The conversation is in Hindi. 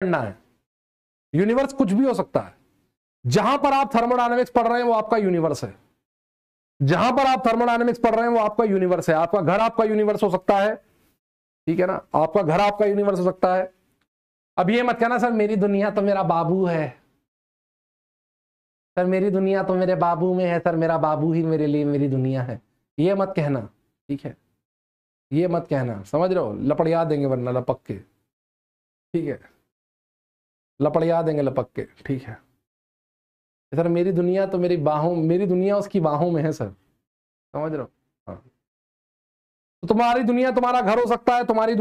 पढ़ना है यूनिवर्स कुछ भी हो सकता है जहां पर आप थर्मोडायनेमिक्स पढ़ रहे हैं वो आपका यूनिवर्स है जहां पर आप थर्मोडायनेमिक्स पढ़ रहे हैं वो आपका यूनिवर्स है आपका घर आपका यूनिवर्स हो सकता है ठीक है ना आपका घर आपका यूनिवर्स हो सकता है अब ये मत कहना सर मेरी दुनिया तो मेरा बाबू है सर मेरी दुनिया तो मेरे बाबू में है सर मेरा बाबू ही मेरे लिए मेरी दुनिया है ये मत कहना ठीक है ये मत कहना समझ रहे हो लपड़िया देंगे वरना लपक के ठीक है लपड़िया देंगे लपक के ठीक है सर मेरी दुनिया तो मेरी बाहों मेरी दुनिया उसकी बाहों में है सर समझ रहे हो हाँ तो तुम्हारी दुनिया तुम्हारा घर हो सकता है तुम्हारी